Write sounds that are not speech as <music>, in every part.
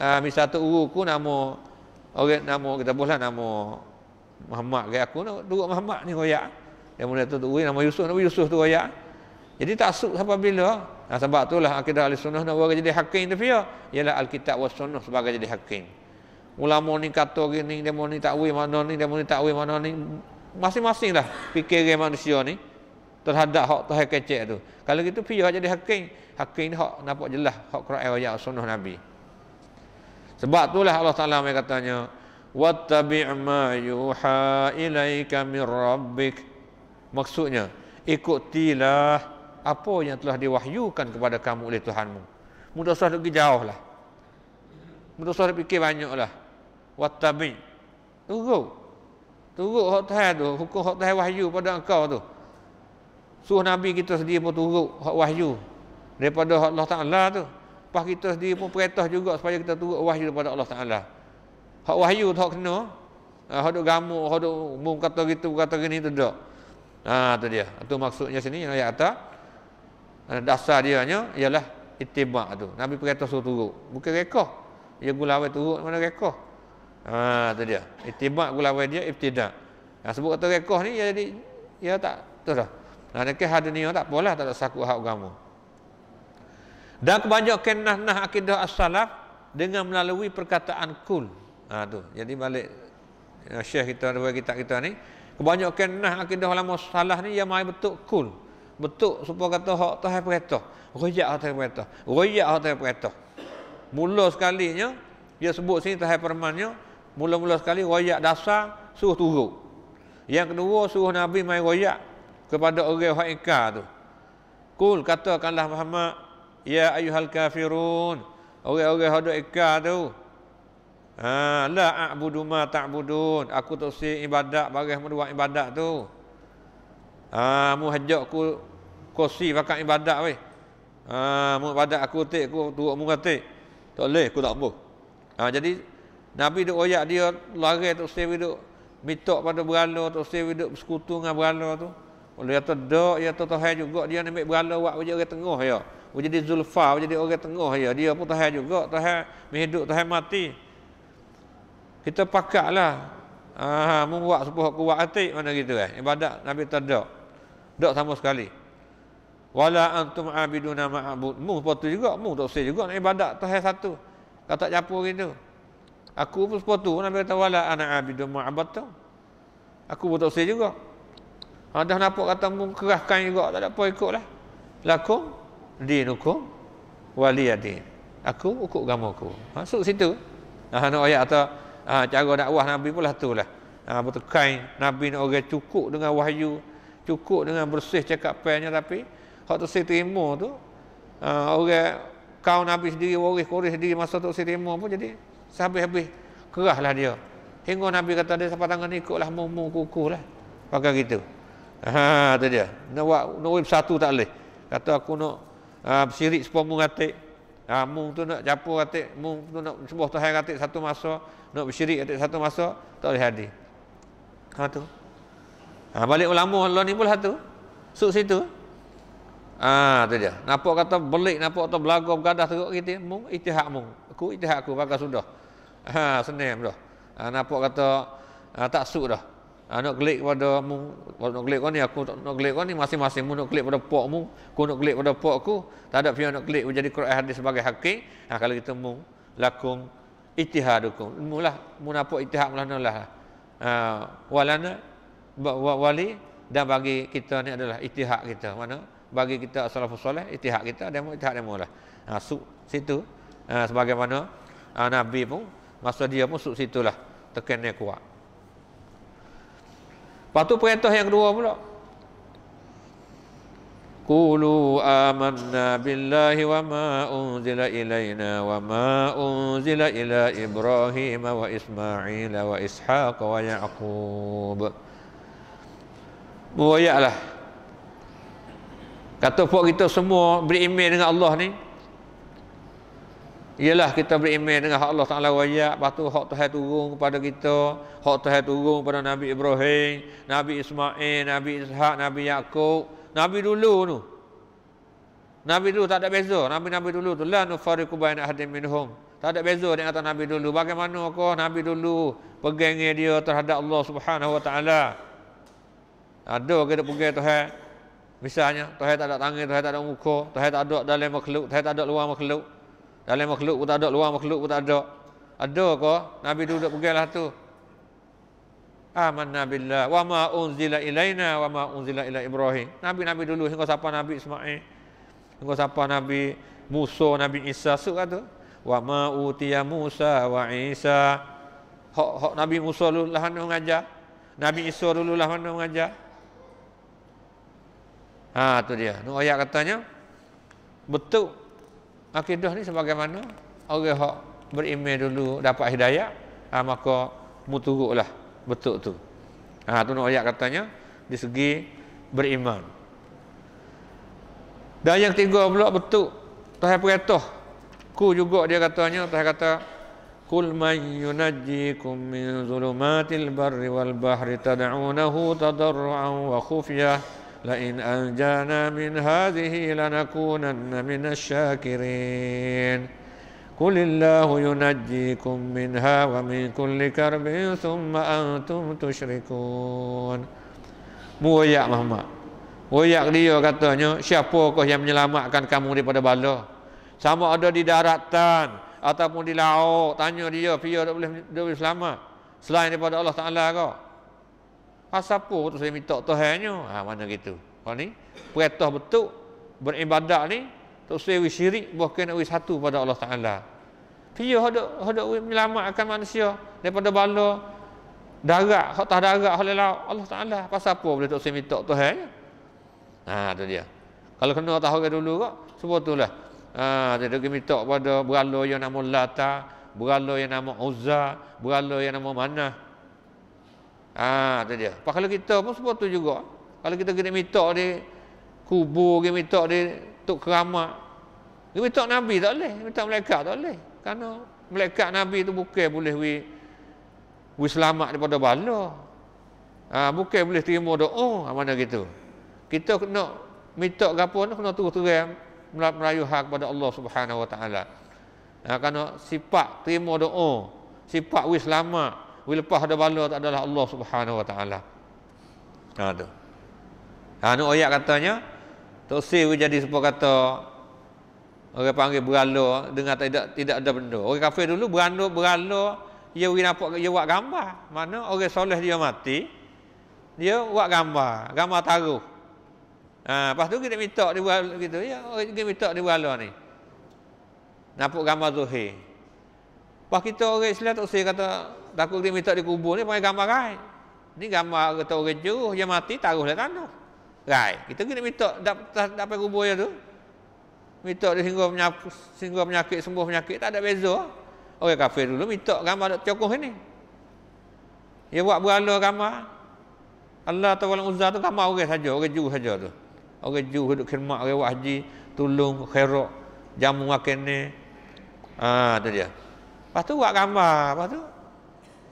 Ah, uh, ambil satu uru ku nama orang nama kita bolehlah nama Muhammad gaya aku nak duduk Muhammad ni royak. Dia mula tu uru nama Yusuf nama Yusuf tu royak. Jadi tak sub sampai bila? Nah, sebab itulah akidah ahli sunnah nak buat jadi hakim tu dia. Ialah alkitab was sunnah sebagai jadi hakim. Ulama ni kata gini, dia mau ni takwil mana ni, dia mau ni takwil mana ni. Masing-masing lah fikir manusia ni terhadap hak Tuhan kecek tu. Kalau gitu pihak jadi hakim, hakim hak nampak jelas hak Quran wajah sunnah Nabi. Sebab itulah Allah Taala yang katanya, "Wattabi' ma yuha ilaika min rabbik." Maksudnya, ikutilah apa yang telah diwahyukan kepada kamu oleh Tuhanmu. Mudah sah pergi jauh lah. Mudah sah fikir banyak lah. Watabi, tunggu, tunggu. hak Tuhan tu. Hukum hak Tuhan wahyu pada engkau tu. Suruh Nabi kita sendiri pun tunggu hak wahyu. Daripada Allah Ta'ala tu. Pas kita sendiri pun perintah juga supaya kita turut wahyu kepada Allah Taala. Hak wahyu tu hak kena. Ha duk gamuk, hak duk mum kata gitu, kata gini tu dak. Ha tu dia. Itu maksudnya sini yang ayat atas. Ha, dasar dia nya ialah ittiba tu. Nabi perintah suruh turut. Bukan rekah. Dia gula awal turut mana rekah. Ha tu dia. Ittiba gula awal dia ibtidak. Yang ha, sebut kata rekah ni ya jadi ya tak tu dah. Nah, ha, ada ke hadunia tak apalah tak ada sakut hak agama. Dan kebanyakan nah-nah akidah as-salaf dengan melalui perkataan kul. Ha tu. Jadi balik ya, Syekh kita ada bagi kitab kita ni, kebanyakan nah akidah ulama salah ni yang mai betul kul. Betul supaya kata hak tu hai perkata. Rojak hak tu perkata. Rojak hak tu perkata. Mula sekalinya dia sebut sini tahai permannya, mula-mula sekali rojak dasar suruh turun. Yang kedua suruh Nabi mai rojak kepada orang yang ingkar tu. Kul katakanlah Muhammad ya ayyuhal kafirun orang-orang hadok ikka tu ha la a'budu ma ta'budun aku tak si ibadat bagai mudua ibadat tu ha mu hajak ku kosi pakai ibadat weh ha mu ibadat aku tik ku turuk mu tik tak leh ku tak boh. ha jadi nabi duk oyak dia lari tak si duk minta pada beralo tak si duk bersekutu dengan beralo tu oleh kata dak ya tu tahai juga dia nak ambil beralo buat kerja tengah ya jadi zulfa, jadi orang tengah ya. Dia pun tahan juga, tahan menghidup, tahan mati. Kita pakatlah. Ah, membuat sebuah kuat hati mana gitu eh. Ibadat Nabi tak ada. Tak sama sekali. Wala antum abiduna ma'bud. Mu sepatu juga, mu tak usah juga nak ibadat tahan satu. Kata capu gitu. Aku pun sepatu Nabi kata wala ana abidu ma'bud Aku pun tak usah juga. Ada ha, nampak kata mu kerahkan juga. Tak ada apa ikutlah. Lakum dinukum waliyadin. Aku ukur agama aku. Masuk situ. Ah ha, ayat atau ha, ah, cara wah Nabi pula tu lah. Ha, betul Nabi ni orang cukup dengan wahyu. Cukup dengan bersih cakap pernya tapi. Hak tu saya terima tu. Ha, orang kau Nabi sendiri waris koris sendiri masa tu saya terima pun jadi. Sehabis-habis kerahlah dia. Hingga Nabi kata dia sampai tangan ikutlah mumu kuku lah. Pakai gitu. Ha, tu dia. Nak buat satu tak leh. Kata aku nak uh, sirik sepuluh mu katik. Uh, ah, mu tu nak capur katik, mu tu nak sebuah tuhan katik satu masa, nak bersyirik katik satu masa, tak boleh hadir. Ha tu. Ha, balik ulama Allah ni pula tu. Suk situ. Ah ha, tu dia. Nampak kata belik, nampak kata belagu bergadah teruk kita, mu ijtihad mu. Aku ijtihad aku bakal sudah. Ha senang dah. Ha, nampak kata ha, tak suk dah. Anak ah, gelik pada mu, kalau nak gelik kau ni, aku nak gelik kau ni, masing-masing mu nak gelik pada pok mu, aku nak gelik pada pok aku, tak ada pihak nak gelik menjadi Quran hadis sebagai hakim, nah, kalau kita mu, lakum itihadukum, mu lah, mu nampak itihad mulana lah, uh, walana, wali, dan bagi kita ni adalah itihad kita, mana, bagi kita salafus soleh, itihad kita, dia mu, itihad dia mu lah, ha, su, situ, uh, sebagaimana, uh, Nabi pun, masa dia pun, su, situ lah. tekan dia kuat, Lepas tu perintah yang kedua pula. Qulu amanna billahi wa ma unzila ilaina wa ma unzila ila Ibrahim wa Ismail wa Ishaq wa Yaqub. Buaya lah. Kata puak kita semua beriman dengan Allah ni, ialah kita beriman dengan Allah Taala wajah patu hak Tuhan turun kepada kita hak Tuhan turun kepada Nabi Ibrahim Nabi Ismail Nabi Ishak Nabi Yakub Nabi dulu tu Nabi dulu tak ada beza Nabi-Nabi dulu tu la nufariqu baina ahadin minhum tak ada beza dengan kata Nabi dulu bagaimana kau Nabi dulu pegang dia terhadap Allah Subhanahu wa taala ada kita pegang Tuhan misalnya Tuhan tak ada tangan Tuhan tak ada muka Tuhan tak ada dalam makhluk Tuhan tak ada luar makhluk dalam makhluk pun tak ada, luar makhluk pun tak ada. Ada ke? Nabi duduk pergilah tu. Nabi billah wa maun zila ilaina wa maun zila ila Ibrahim. Nabi-nabi dulu hingga siapa Nabi Ismail? Hingga siapa Nabi Musa, Nabi Isa suk tu. Wa ma Musa wa Isa. Hok-hok Nabi Musa dulu lah anu mengajar. Nabi Isa dulu lah anu mengajar. Ha tu dia. Nu ayat katanya betul akidah ni sebagaimana orang hak beriman dulu dapat hidayah ha, maka muturuklah betul tu ha, tu nak ayat katanya di segi beriman dan yang ketiga pula betul Tuhan peratuh ku juga dia katanya Tuhan kata kul man yunajjikum min zulumatil barri wal bahri tad'unahu tadarru'an wa khufiyah لئن أنجانا من هذه لنكونن من الشاكرين قل الله ينجيكم منها ومن كل كرب ثم أنتم تشركون Buayak mama. Buayak dia katanya, siapa kau yang menyelamatkan kamu daripada bala? Sama ada di daratan ataupun di laut, tanya dia, dia boleh, dia boleh selamat. Selain daripada Allah Ta'ala kau. Pasal apa tu saya minta Tuhannya? Ha mana gitu. Kalau ha, ni perintah betul beribadat ni tak usah wis syirik bahkan nak wis satu pada Allah Taala. Kiyo hodok hodok menyelamatkan manusia daripada bala darat, hak tah darat hak laut Allah Taala. Pasal apa boleh tak usah minta Tuhannya? Ha tu dia. Kalau kena tahu ke dulu kok, sebetulah. Ha dia dok minta pada berhala yang nama Lata, berhala yang nama Uzza, berhala yang nama mana. Ah, ha, tu dia. Pak kalau kita pun sebab tu juga. Kalau kita kena minta dia kubur, kita minta dia tok keramat. Kita minta nabi tak boleh, minta malaikat tak boleh. Karena malaikat nabi tu bukan boleh we we selamat daripada bala. Ah, ha, bukan boleh terima doa ha, mana gitu. Kita kena minta gapo nak kena terus-terang merayu hak kepada Allah Subhanahu Wa Taala. Ha, karena sifat terima doa, sifat we selamat bila lepas ada bala tak adalah Allah Subhanahu Wa Taala. Ha tu. Ha ni ayat katanya tafsir jadi sebab kata orang panggil berala dengan tidak tidak ada benda. Orang kafir dulu berala berala dia pergi nampak dia buat gambar. Mana orang soleh dia mati dia buat gambar, gambar taruh. Ha, lepas tu kita minta dia buat gitu. Ya, orang kita minta dia buat ni. Nampak gambar zuhir. Lepas kita orang Islam tak usah kata Takut dia minta di kubur ni pakai gambar rai. Ni gambar kata orang jeruh yang mati taruh dalam tanah. Rai. Kita kena minta dak dak pergi kubur dia tu. Minta dia singgah penyakit, singgah penyakit sembuh penyakit tak ada beza. Orang kafir dulu minta gambar dak cokoh ni. Dia buat berhala gambar. Allah Taala Uzza tu gambar orang saja, orang jeruh saja tu. Orang jeruh hidup khidmat orang haji, tolong khairat jamu makan ni. Ah tu dia. Pastu buat gambar, pastu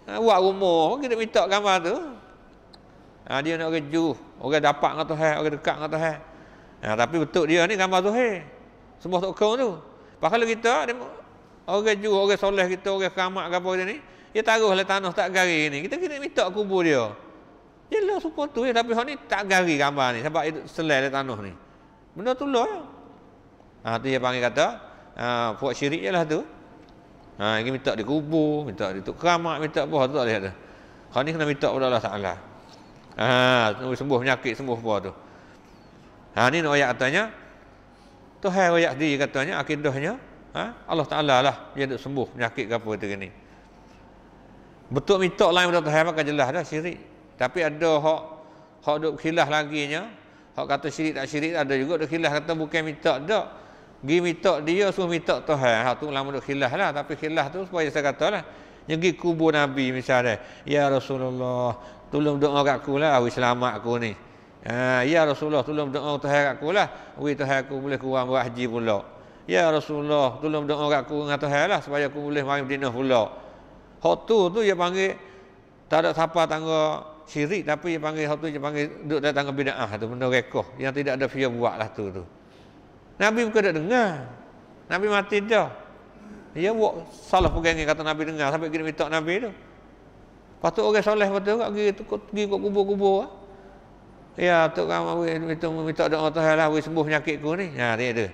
ha, buat rumah kita minta gambar tu ha, dia nak keju orang dapat dengan Tuhan orang dekat dengan Tuhan ha, tapi betul dia ni gambar Tuhan Semua tak kau tu pasal kita dia, orang keju orang soleh kita orang keramat ke apa dia ni dia taruhlah tanah tak gari ni kita kena minta kubur dia dia lah semua tu ya. tapi orang ni tak gari gambar ni sebab itu selai dia tanah ni benda tu lah ya. ha, tu dia panggil kata ha, buat syirik je lah tu Ha, ini minta dia kubur, minta dia tu keramat, minta apa tu tak lihat tu. Kau ni kena minta kepada Allah Ta'ala. Ha, sembuh penyakit, sembuh apa tu. Ha, ni nak ayat katanya. Tu hai ayat diri katanya, akidahnya. Ha, Allah Ta'ala lah, dia nak sembuh penyakit ke apa tu ni. Betul minta lain pada Tuhan, maka jelas dah syirik. Tapi ada hak, hak duk lagi nya, Hak kata syirik tak syirik, ada juga duk kilah kata bukan minta tak pergi minta dia suruh minta Tuhan ha tu lama duk khilaf lah tapi khilaf tu supaya saya katalah yang pergi kubur Nabi misalnya ya Rasulullah tolong doa kat aku lah awi selamat aku ni ha, ya Rasulullah tolong doa Tuhan kat aku lah awi Tuhan aku boleh kurang buat haji pula ya Rasulullah tolong doa kat aku dengan Tuhan lah supaya aku boleh main dinah pula hak tu tu dia panggil tak ada siapa tangga syirik tapi dia panggil hak tu dia panggil duduk dalam tangga bida'ah tu benda rekoh yang tidak ada fear buat lah tu tu Nabi bukan tak dengar. Nabi mati dah. Dia buat salah pegang kata Nabi dengar sampai kita minta Nabi tu. Lepas tu orang soleh kata juga pergi tu pergi kat kubur-kubur ah. Ya, tu kan mari minta doa Tuhan lah we sembuh penyakitku ni. Ha dia tu.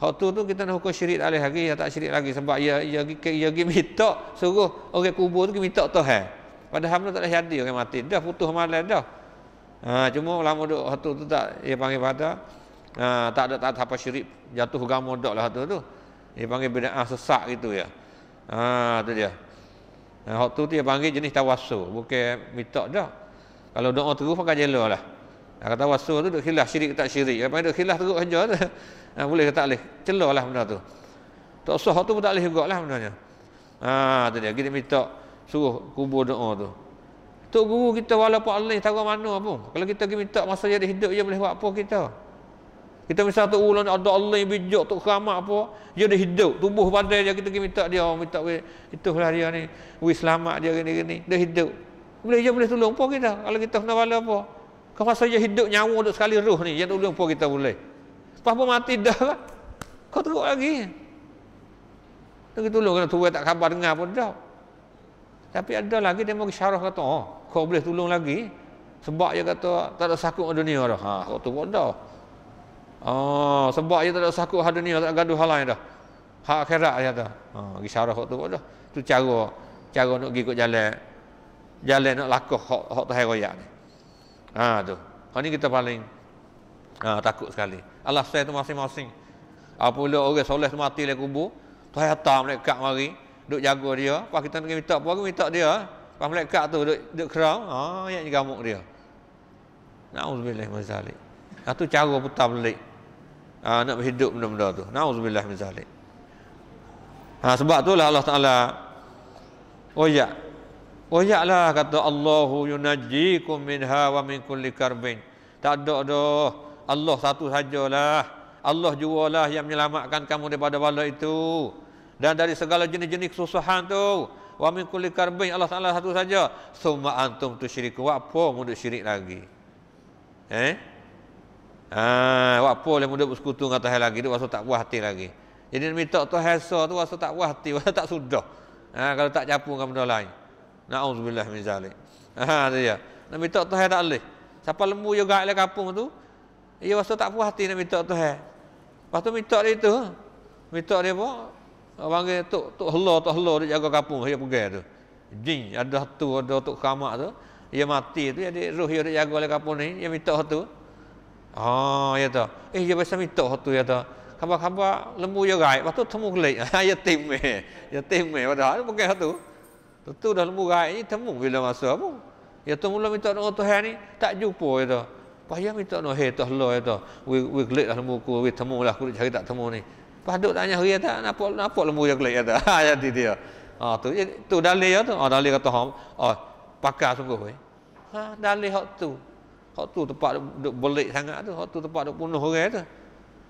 Hak tu tu kita nak hukum syirik alih lagi, ya tak syirik lagi sebab ya ya ya, ya, ya minta suruh orang kubur tu minta Tuhan. Padahal tak ada syadi orang mati. Dah putus malam dah. Ha, cuma lama duduk satu tu tak dia panggil pada ha, tak ada tak ada apa syirik jatuh agama dak lah tu tu dia panggil bid'ah sesak gitu ya ha tu dia ha hok tu dia panggil jenis tawassul bukan minta dak kalau doa terus pakai jelalah Ha, kata wasul tu duk hilah syirik tak syirik. Apa duk khilaf teruk saja tu. <laughs> Ha, boleh ke tak boleh. Celahlah benda tu. Tak usah tu pun tak boleh juga lah nya. Ha, tu dia. Kita minta suruh kubur doa tu. Tok guru kita walaupun Allah tahu mana pun. Kalau kita pergi minta masa dia hidup dia boleh buat apa kita. Kita misal tu ulun oh, ada Allah yang bijak tu keramat apa. Dia dah hidup. Tubuh badan dia kita pergi minta dia. Minta we, itulah dia ni. Weh selamat dia gini gini. Dia hidup. Boleh dia boleh tolong pun kita. Kalau kita kena bala apa. Kau masa dia hidup nyawa duduk sekali roh ni. dia tolong pun kita boleh. Lepas pun mati dah lah. <laughs> Kau teruk lagi. Dia tolong kena tuan tak khabar dengar pun dah. Tapi ada lagi dia mau syarah kata. Oh, kau boleh tolong lagi. Sebab dia kata tak ada sakut dunia dah. Ha, kau tu pun dah. Oh, sebab dia tak ada sakut hal dunia, tak gaduh hal lain dah. Hak akhirat dia tu. Oh, pergi syarah tu pun Tu cara, cara nak pergi ke jalan. Jalan nak lakuh hak, hak tu heroyak ni. Ha, tu. Ha, ni kita paling ha, takut sekali. Allah saya tu masing-masing. Apabila ha, orang soleh tu mati dari kubur, tu hayat tak melekat mari, duk jaga dia. Lepas kita nak minta apa, aku minta dia. Lepas melekat tu, duk, duk kerau, ha, yang gamuk dia. Na'udzubillah mazalik. Itu ha, cara putar balik uh, nak hidup benda-benda tu. Nauzubillah min zalik. Ha, sebab itulah Allah Taala oyak. lah kata Allahu yunajikum min hawa min kulli karbin. Tak ada dah. Allah satu sajalah. Allah jualah yang menyelamatkan kamu daripada bala itu. Dan dari segala jenis-jenis kesusahan tu. Wa min kulli karbin Allah Taala satu saja. Summa antum tu syirik tusyriku. Apa mudu syirik lagi? Eh? Ah, apa boleh muda bersekutu dengan Tuhan lagi tu waktu tak puas hati lagi. Jadi minta Tuhan so tu waktu tak puas hati, waktu <laughs> tak sudah. Ah, ha, kalau tak capu dengan benda lain. Nauzubillah min zalik. Ah, ha, dia. Nak minta Tuhan tak leh. Siapa lembu yo gak le kampung tu? Ya waktu tak puas hati nak minta Tuhan. Waktu minta dia tu, minta dia apa? Panggil tok tok Allah, tok Allah dia jaga kampung, dia pergi tu. Jin ada tu, ada tok kamak tu. Dia mati tu, jadi roh dia jaga le kampung ni, dia minta tu. Oh, 哦，一道，哎，要不什么多好多一道，看吧看吧，那木要改，我都他妈累，哎呀，对没，也对没，我操，不改好多，都多的木改，你他妈为了嘛事不？也他妈那么多人都喊你，打酒婆一道，把也没多少黑多老一道，为为累了木过，为他妈了苦了，才打他妈呢。Pak Duk tanya, ya tak, nak pol, nak pol lembu temu yang kelak ya tak? <laughs> Ah, ya ya Ha, ya dia. Oh tu, tu dalih ya tu. Oh dalih kata, oh pakar sungguh. Ha, dalih hak tu. Hak tu tempat duk belik sangat tu, hak tu tempat duk bunuh orang tu.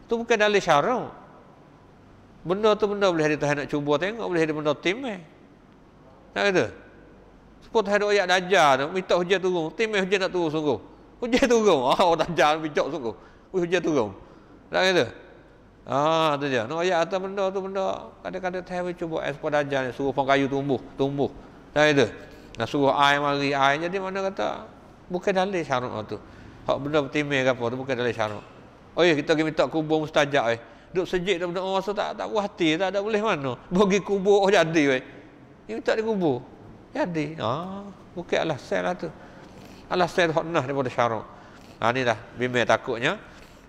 Tu bukan dalil syarak. Benda tu benda boleh ada tahan nak cuba tengok, boleh ada benda tim eh. Tak ada Sepot hari ayat dajar tu, minta hujan turun, tim eh, hujan nak turun sungguh. Hujan turun, <laughs> ah oh, dajar bijak sungguh. Hujan, hujan turun. Tak kata. Ah tu dia. Nak ayat atas benda tu benda kadang-kadang tahu cuba es eh, pada dajar suruh pang kayu tumbuh, tumbuh. Tak kata. Nak suruh air mari air jadi mana kata Bukan dalil syarat tu. Hak benda bertimai ke apa tu bukan dalil syarat. Oh ya kita pergi minta kubur mustajab eh. Duduk sejik dah benda rasa tak tak puas hati tak ada boleh mana. Bagi kubur oh jadi eh, Ini tak di kubur. Jadi. Ha, ah, bukan alasan lah tu. Alasan hak nah daripada syarat. Ha ah, ni dah bimbing takutnya.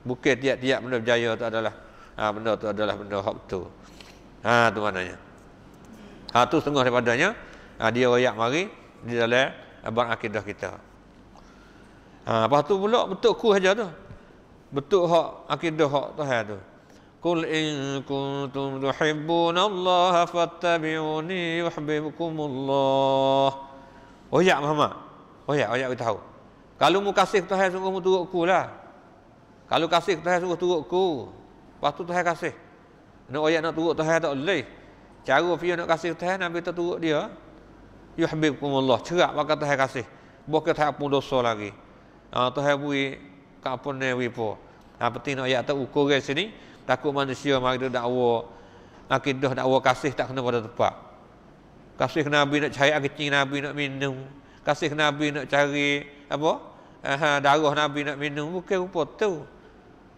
Bukan tiap-tiap benda berjaya tu adalah ha, benda tu adalah benda hak tu. Ha tu maknanya. Ha tu setengah daripadanya. Ha, dia royak mari di dalam abang akidah kita. Ha, lepas tu pula betul ku saja tu. Betul hak akidah hak Tuhan tu. Qul in kuntum tuhibbun Allah fattabi'uni yuhibbukum Oh ya Muhammad. Oh ya, oh ya tahu. Kalau mu kasih Tuhan sungguh mu turut ku lah. Kalau kasih Tuhan sungguh turut ku. Lepas tu Tuhan kasih. Nak oh nak turut Tuhan tak boleh. Cara fiyah nak kasih Tuhan Nabi tak turut dia. Yuhibbukum Allah. Cerak maka Tuhan kasih. Bukan Tuhan pun dosa lagi. Ah tu hai bui kapun ne wipo. Apa ah, tin ayat tu ukur ke sini takut manusia mari dia dakwa akidah ah, dakwa kasih tak kena pada tepat. Kasih Nabi nak cari kecil Nabi nak minum. Kasih Nabi nak cari apa? Aha, darah Nabi nak minum bukan rupa tu.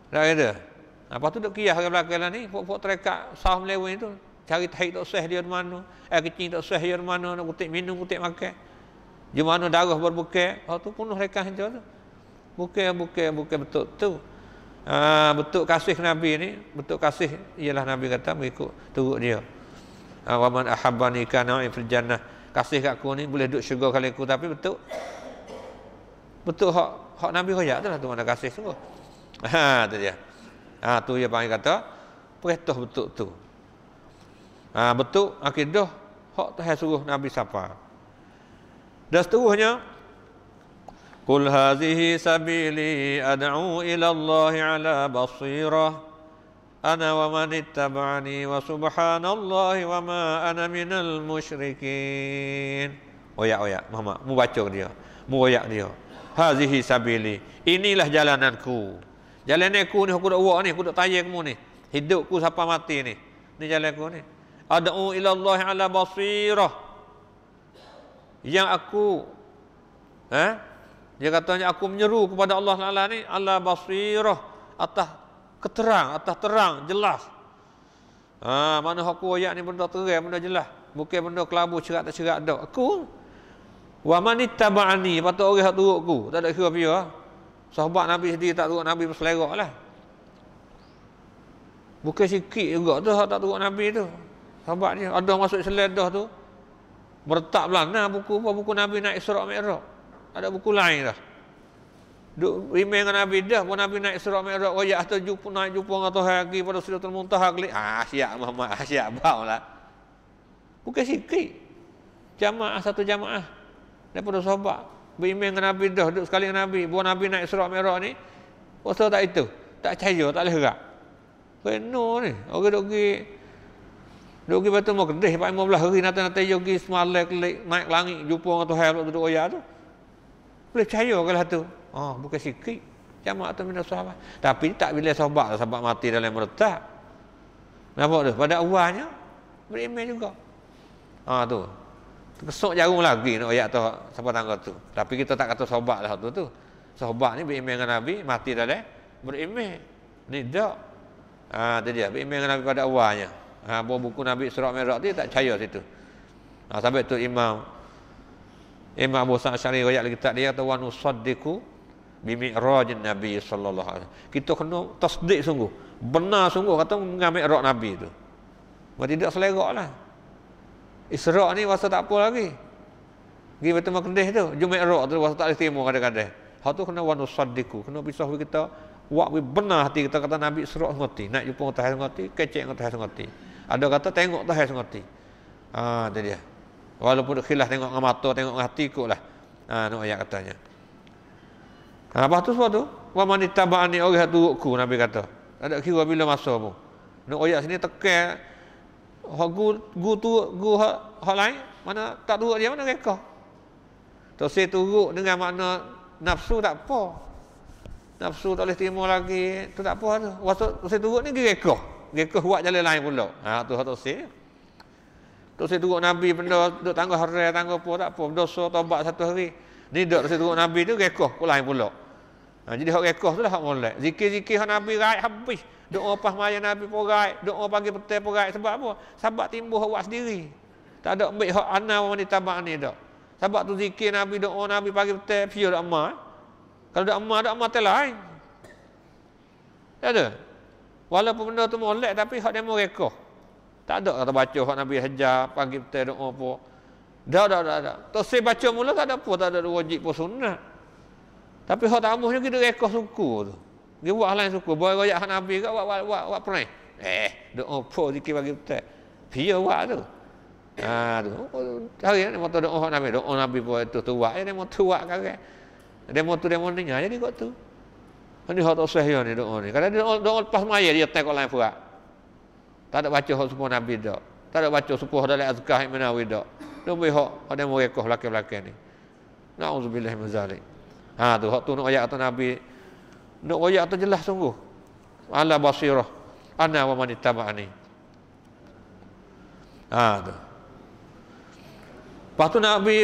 Tak ada. Apa ah, tu dok kiah ke belakang lah ni? Pok-pok terekat sah melewen itu. Cari tahi tak sah dia mana. Air kecil tak sah dia mana. Nak kutip minum, kutip makan. Di mana darah berbuka. Lepas tu penuh rekan macam tu. Bukan bukan bukan betul tu. Ha, betul kasih Nabi ni, betul kasih ialah Nabi kata mengikut turut dia. Ha, Wa man ahabbani kana fil jannah. Kasih kat aku ni boleh duduk syurga kalau aku tapi betul. Betul hak hak Nabi royak tu lah tu mana kasih tu. Ha tu dia. Ha tu dia panggil kata perintah betul tu. Ha betul akidah hak Tuhan suruh Nabi siapa. Dan seterusnya قل هذه سبيلي أدعو إلى الله على بصيرة أنا ومن اتبعني وسبحان الله وما أنا من المشركين Oyak oyak Muhammad mu baca dia mu oyak dia hazihi sabili inilah jalananku jalananku ni aku nak buat ni aku nak tayar kamu ni hidupku sampai mati ni ni jalanku ni ad'u ila Allah ala basirah yang aku eh? Dia katanya aku menyeru kepada Allah Taala ni ala basirah atas keterang atas terang jelas. Ha mana aku ayat ni benda terang benda jelas. Bukan benda kelabu cerak tak cerak dak. Aku wa manittaba'ani patut orang hak turut aku. Tak ada kira pia. Sahabat Nabi sendiri tak turut Nabi berselerak lah. Bukan sikit juga tu hak tak turut Nabi tu. Sahabat ni ada masuk selendah tu. bertak belah nah buku buku Nabi naik Isra Mikraj ada buku lain dah. Duk rimeh dengan Nabi dah pun Nabi naik surah Mi'raj wayah atau jumpa naik jumpa dengan Tuhan lagi pada Sidratul Muntaha kali. Ah siap Muhammad, ah, siap bau lah. Bukan sikit. Jamaah satu jamaah daripada sahabat berimeh dengan Nabi dah duduk sekali dengan Nabi buat Nabi naik surah merah ni pasal tak itu tak cahaya tak boleh gerak kena ni orang duduk pergi duduk pergi batu mau kedih 15 hari nanti nata pergi semalai kelik naik langit jumpa orang tu hai duduk ayah tu boleh percaya kalau satu. Oh, bukan sikit. Jamak tu minat sahabat. Tapi tak bila sahabat, sahabat mati dalam meretak. Nampak tu? Pada awalnya, beriman juga. Ah tu. Kesok jarum lagi nak ayat tu siapa tangga tu. Tapi kita tak kata sahabat lah tu tu. Sahabat ni beriman dengan Nabi, mati dalam beriman. Ni tak. Ah ha, tu dia, beriman dengan Nabi pada awalnya. Ah ha, buku Nabi Surah merah tu tak percaya situ. Ah ha, sampai tu Imam Imam Abu Sa'ad Syari royak lagi tak dia kata wa nusaddiqu Nabi saw. Kita kena tasdik sungguh. Benar sungguh kata dengan mi'raj Nabi tu. Mereka tidak lah. Isra' ni rasa tak apa lagi. Pergi bertemu kendih tu, jom mi'raj tu rasa tak terima kadang-kadang. Hal tu kena wa nusaddiqu, kena pisah kita Wak bi benar hati kita kata Nabi serok ngerti, nak jumpa tahai ngerti, kecek ngerti ngerti. Ada kata tengok tahai ngerti. Ah, ha, dia. Walaupun khilaf tengok dengan mata, tengok dengan hati ikutlah. Ha nak ayat katanya. Ha, apa tu sebab tu? Wa man ittaba'ani orang satu ku Nabi kata. ada kira bila masa pun. Nak ayat sini tekan hak gu gu tu gu hak lain mana tak duduk dia mana reka. Tak saya turuk dengan makna nafsu tak apa. Nafsu tak boleh terima lagi, tu tak apa tu. Waktu saya turuk ni gerekah. Gerekah buat jalan lain pula. Ha tu hak tak saya. Tok saya turut Nabi benda duk tangguh hari tangguh apa tak apa berdosa tobat satu hari. Ni duk saya turut Nabi tu rekoh pula lain pula. Ha, jadi hak rekoh tu lah hak molek. Zikir-zikir hak Nabi rai habis. Doa pas maya Nabi porai, doa pagi petai porai sebab apa? Sebab timbuh awak diri. Tak ada ambil hak ana wanita tabak ni dak. Sebab tu zikir Nabi doa Nabi pagi petai pio dak ama. Eh. Kalau dak ama dak ama telai. Eh. Tak ada. Walaupun benda tu molek tapi hak demo rekoh. Tak ada kata baca hak Nabi hajar, panggil kita doa apa. Dah, dah, dah, dah. Tak saya baca mula tak ada apa, tak ada wajib pun sunnah. Tapi hak tamuh ni kita rekoh suku tu. Dia buat lain suku. Boleh rakyat hak Nabi ke, buat, buat, buat, perai. Eh, doa apa, zikir bagi kita. Pia buat tu. Haa, tu. Hari ni, mata doa hak Nabi. Doa Nabi pun tu, tu buat. Dia mahu tu buat kare. Dia mahu tu, dia mahu Jadi kot tu. Ini hak tak sehya ni doa ni. kadang dia doa lepas maya, dia tengok lain buat. Tak ada baca hak semua Nabi dak. Tak ada baca sepuh dalam azkah Imam Nawawi dak. Nabi hak ada mereka laki-laki ni. Nauzubillah min zalik. Ha tu hak tu nak ayat atas Nabi. Nak ayat atas jelas sungguh. Ala basirah. Ana wa man ittaba'ani. Ha tu. Lepas tu Nabi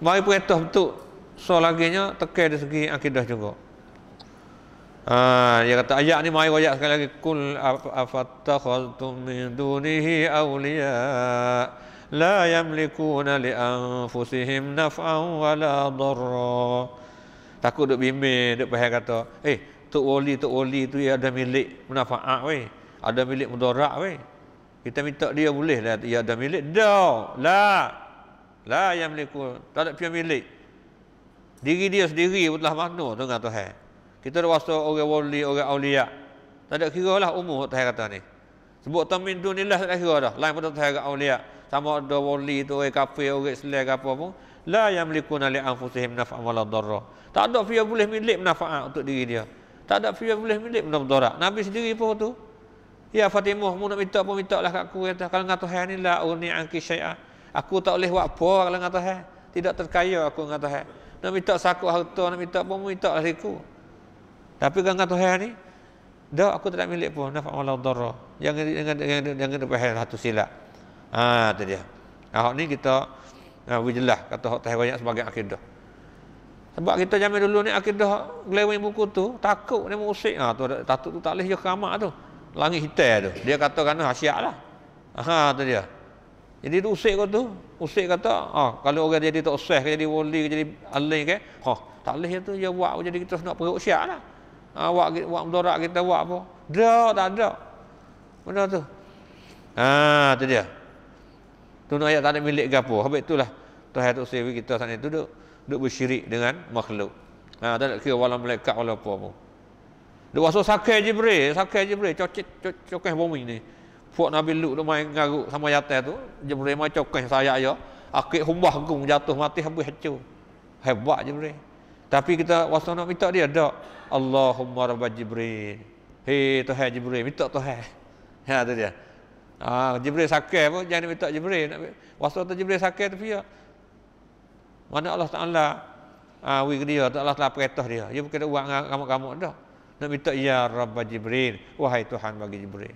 mai perintah betul. So lagi nya tekal di segi akidah juga. Ha, dia kata ayat ni mai royak sekali lagi kul afattakhadtum min dunihi awliya la yamlikuna li anfusihim naf'an wala darra. Takut duk bimbing duk pahal kata, "Eh, tok wali tok wali tu dia ada milik manfaat weh. Ada milik mudarat weh." Kita minta dia boleh lah dia ada milik. Dah. La. La yamliku. Tak ada pihak milik. Diri dia sendiri pun telah mana tu kan, kita ada wasa orang wali, orang awliya. Tak ada kira lah umur Tuhan kata ni. Sebut tamin tu ni lah tak kira dah. Lain pada Tuhan kata awliya. Sama ada wali tu, orang kafe, orang selai ke apa pun. La yamlikuna li anfusihim naf'a wala darra. Tak ada fiyah boleh milik manfaat untuk diri dia. Tak ada fiyah boleh milik manfaat. Nabi sendiri pun tu. Ya Fatimah, mu nak minta pun minta lah kat aku. Kata, kalau dengan Tuhan ni la uni anki syai'ah. Aku tak boleh buat apa kalau dengan Tuhan. Tidak terkaya aku dengan Tuhan. Nak minta sakut harta, nak minta pun minta lah diriku. Tapi dengan Tuhan ni dah aku tak milik pun nafa wala dharra. Jangan dengan jangan dengan bahaya satu silap. Ha tu dia. Ahok ni kita uh, ha, wijlah kata hak banyak sebagai akidah. Sebab kita zaman dulu ni akidah gelewing buku tu takut dia mengusik. Ha tu takut tu tak leh je kiamat tu. Langit hitam tu. Dia kata kan hasiak lah. Ha tu dia. Jadi tu usik kau tu. Usik kata, ah kalau orang jadi tak usah, jadi wali, jadi alih ke. Oh, tak boleh tu, dia buat jadi kita nak perut usia lah awak ah, awak mudarat kita awak apa? Dak tak ada. Mana tu? Ha, tu dia. Tu nak ayat tak ada milik gapo. Habis itulah Tuhan tu lah. sewi kita sana tu duk duk bersyirik dengan makhluk. Ha, tak nak kira wala malaikat wala apa pun. Duk waso sakai Jibril, sakai Jibril cocit cocokeh bumi ni. Puak Nabi Lut tu main garuk sama jatah tu, Jibril main cokeh saya ya. Akik humbah gung jatuh mati habis hancur. Hebat Jibril. Tapi kita waso nak minta dia dak. Allahumma rabb Jibril. Hei Tuhan Jibril, minta Tuhan. Ha tu dia. Ha Jibril sakit pun jangan minta Jibril nak waktu tu Jibril sakit tapi ya. Mana Allah Taala ha wi dia tak Allah Taala peretah dia. Dia bukan nak buat kamu-kamu dah. Nak minta ya rabb Jibril, wahai Tuhan bagi Jibril.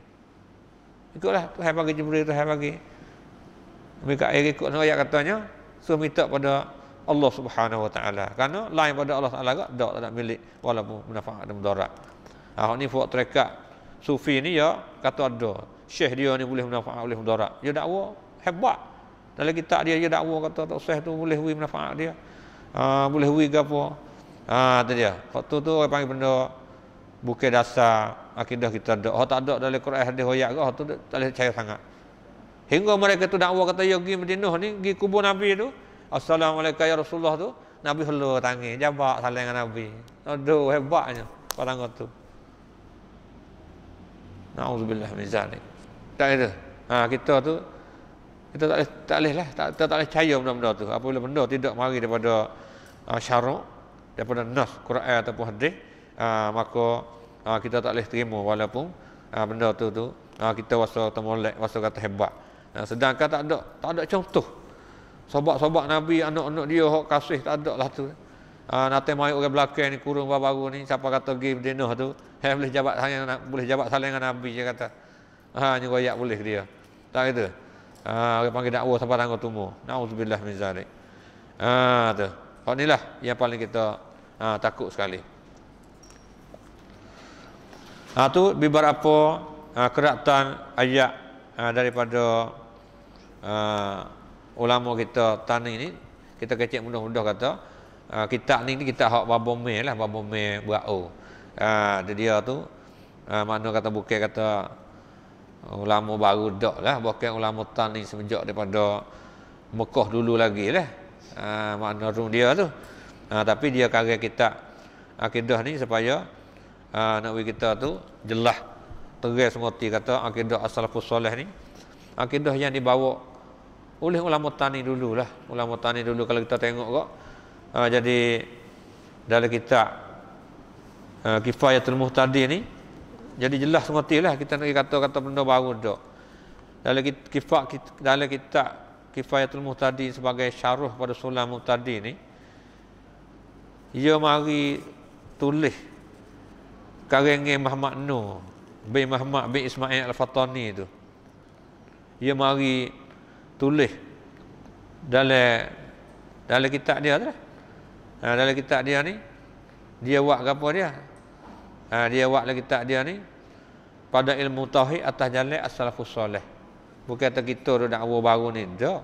Ikutlah Tuhan bagi Jibril, Tuhan bagi. Mereka ikut ayat katanya, suruh minta pada Allah Subhanahu Wa Taala. Karena lain pada Allah Taala gak dak tak milik walaupun manfaat dan mudarat. Ah ni buat terekat sufi ni ya kata ada. Syekh dia ni boleh manfaat boleh mudarat. Dia dakwa hebat. Dalam kita dia dia dakwa kata tak syekh tu boleh wui manfaat dia. Ah boleh wui ke apa? Ah tu dia. Waktu tu orang panggil benda bukan dasar akidah kita ada. Oh tak ada dalam Quran hadis hoyak ke? Oh tu tak boleh percaya sangat. Hingga mereka tu dakwa kata yogi ya, pergi Madinah ni, pergi kubur Nabi tu, Assalamualaikum ya Rasulullah tu. Nabi hello tangi, jabak salam dengan Nabi. Aduh hebatnya orang tu. Nauzubillah min zalik. Tak ada. Ha, kita tu kita tak boleh tak boleh lah, tak kita tak boleh percaya benda-benda tu. Apa benda, benda tidak mari daripada uh, syarak daripada nas Quran ataupun hadis, uh, maka uh, kita tak boleh terima walaupun uh, benda tu tu uh, kita rasa temolek, rasa kata hebat. Uh, sedangkan tak ada tak ada contoh Sobat-sobat Nabi, anak-anak dia, hak kasih tak ada lah tu. Ha, ah, nanti mai orang belakang ni, kurung baru-baru ni, siapa kata pergi berdinah tu. <laughs> Yang boleh jabat nak boleh jabat saling dengan Nabi, dia kata. Ah, ha, ni royak boleh dia. Tak kata. Ha, orang panggil dakwah sampai tanggung tumuh. Na'udzubillah min zalik. Ha, tu. Hak ni lah yang paling kita ha, takut sekali. Ha, tu beberapa ha, keratan ayat ha, daripada ha, ulama kita tani ni kita kecik mudah-mudah kata uh, ah, kita ni kita hak babo me lah babo me berao uh, ah, dia tu uh, ah, mana kata bukan kata ulama baru dak lah bukan ulama tani semenjak daripada Mekah dulu lagi lah uh, makna rum dia tu uh, tapi dia karya kita akidah ni supaya uh, nak bagi kita tu jelas terus semua kata akidah asal soleh ni akidah yang dibawa oleh ulama tani dululah ulama tani dulu kalau kita tengok kok uh, jadi dalam kita uh, ha, kifayatul muhtadi ni jadi jelas lah kita nak kata-kata benda baru dok dalam kifak dalam kitab kifayatul muhtadi sebagai syarah pada sulam muhtadi ni ia mari tulis karengeng Muhammad Nur bin Muhammad bin Ismail Al-Fatani tu ia mari tulis dalam dalam kitab dia tu. Lah. Ha, dalam kitab dia ni dia buat apa dia? Ha, dia buat lagi kitab dia ni pada ilmu tauhid atas jalan as-salafus soleh. Bukan kata kita dak awal baru ni dak.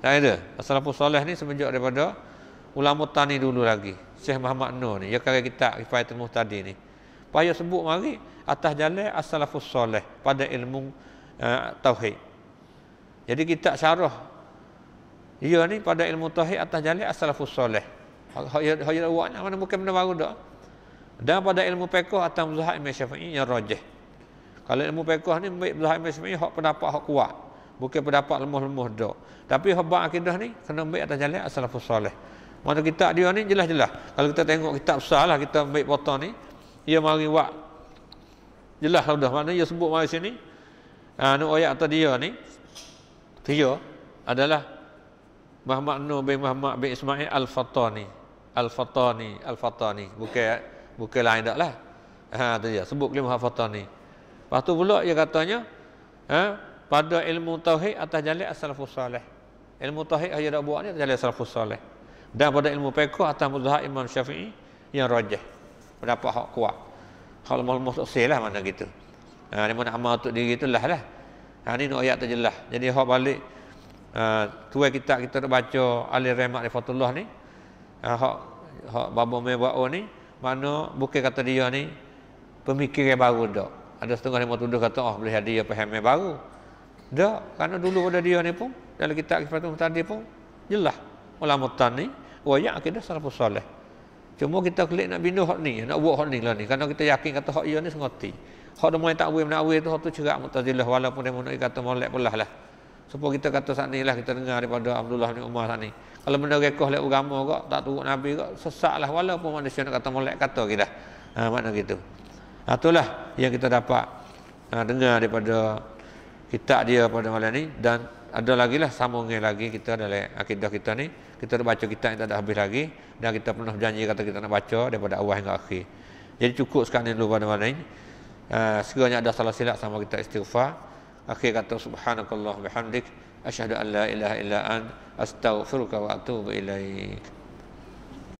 Tak ada. As-salafus soleh ni semenjak daripada ulama tani dulu lagi. Syekh Muhammad Nur ni, dia kata kitab Kifayatul Muhtadi ni. Payah sebut mari atas jalan as-salafus soleh pada ilmu uh, tauhid. Jadi kita syarah ia ya ni pada ilmu tauhid atas jali as soleh. Hoyo hoyo wak mana bukan benda baru dak. Dan pada ilmu fiqh atas mazhab Imam Syafi'i yang rajih. Kalau ilmu fiqh ni baik mazhab Imam Syafi'i hak pendapat hak kuat. Bukan pendapat lemah-lemah dak. Tapi hak bab akidah ni kena baik atas jali as soleh. Mana kita dia ni jelas-jelas. Kalau kita tengok kitab besarlah kita baik potong ni, ia mari wak. Jelas sudah lah mana ia sebut mari sini. Ah uh, ayat atau dia ni tiga adalah Muhammad Nuh bin Muhammad bin Ismail Al-Fatani. Al-Fatani, Al-Fatani. Bukan bukan lain tak lah. Ha tu dia sebut kelima Al-Fatani. Lepas tu pula dia katanya ha pada ilmu tauhid atas jalan as-salafus salih. Ilmu tauhid aja dak buat ni atas jalan as salih. Dan pada ilmu fiqh atas mazhab Imam Syafi'i yang rajih. Pendapat hak kuat. Hal mal mustasil lah mana gitu. Ha dia mana amal untuk diri itulah lah. lah. Ha ni nak ayat terjelah. Jadi hak balik uh, tuai kita kita nak baca Ali Rahmat Ali Fatullah ni. Ha uh, hok hok babo me bao ni mano bukan kata dia ni pemikir yang baru dak. Ada setengah lima tuduh kata oh boleh ada yang paham baru. Dak, karena dulu pada dia ni pun dalam kita kita tu tadi pun jelah ulama tani wa oh, ya akidah salafus soleh. Cuma kita klik nak bina hak ni, nak buat hak ni lah ni. Karena kita yakin kata hak dia ya ni sengerti. Hak demo yang takwil menakwil tu hak tu cerak Mu'tazilah walaupun dia menuhi kata molek belah lah. lah. Sepo kita kata saat ni lah kita dengar daripada Abdullah bin Umar saat ni. Kalau benda rekoh lek agama kok tak turun nabi kok sesak lah walaupun manusia nak kata molek kata kita. Ha makna gitu. Ha itulah yang kita dapat ha, dengar daripada kitab dia pada malam ni dan ada lagi lah sambung lagi kita dalam akidah kita ni kita dah baca kitab yang tak ada habis lagi dan kita pernah janji kata kita nak baca daripada awal hingga akhir jadi cukup sekarang ni dulu pada malam ni Ah, sekiranya ada salah silap sama kita istighfar akhir kata subhanakallah bihamdik asyhadu an la ilaha illa an astaghfiruka wa atubu ilaik